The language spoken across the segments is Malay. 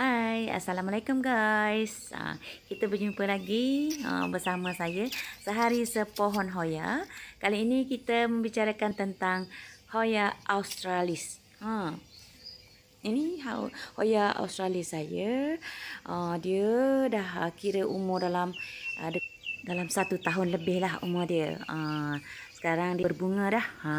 Hai, Assalamualaikum guys ha, Kita berjumpa lagi ha, bersama saya Sehari Sepohon Hoya Kali ini kita membicarakan tentang Hoya Australis ha, Ini Hoya Australis saya ha, Dia dah kira umur dalam ha, dalam satu tahun lebih lah umur dia. Ha, sekarang dia berbunga dah. Ha,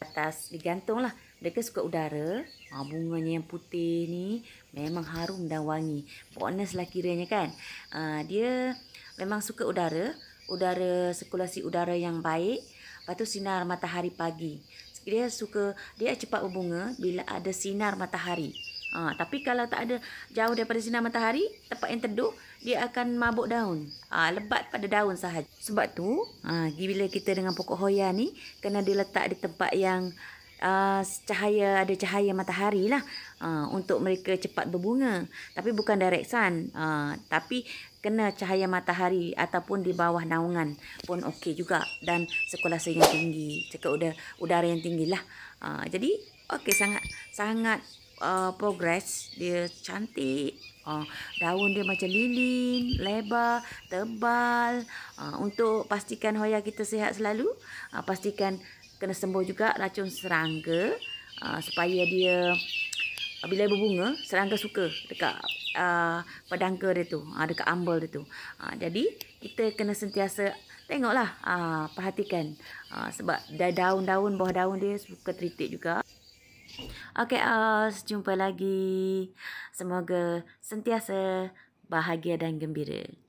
atas digantung lah. Mereka suka udara. Ha, bunganya yang putih ni memang harum dan wangi. Bonus lah kiranya kan. Ha, dia memang suka udara. Udara, sirkulasi udara yang baik. Lepas tu sinar matahari pagi. Dia suka, dia cepat berbunga bila ada sinar matahari. Ha, tapi kalau tak ada jauh daripada sinar matahari, tempat yang teduh, dia akan mabuk daun. Ha, lebat pada daun sahaja. Sebab tu, ha, bila kita dengan pokok hoya ni, kena diletak di tempat yang uh, cahaya ada cahaya matahari lah ha, untuk mereka cepat berbunga. Tapi bukan direct sun. Ha, tapi kena cahaya matahari ataupun di bawah naungan pun okey juga. Dan sekolah saya tinggi. Cakap udara, udara yang tinggi lah. Ha, jadi, okey sangat. Sangat uh, progress dia cantik uh, daun dia macam lilin lebar tebal uh, untuk pastikan hoya kita sihat selalu uh, pastikan kena sembuh juga racun serangga uh, supaya dia uh, bila berbunga serangga suka dekat uh, pedangka dia tu uh, dekat ambal dia tu uh, jadi kita kena sentiasa tengoklah uh, perhatikan uh, sebab daun-daun bawah daun dia suka teritik juga Okay, uh, eh, jumpa lagi. Semoga sentiasa bahagia dan gembira.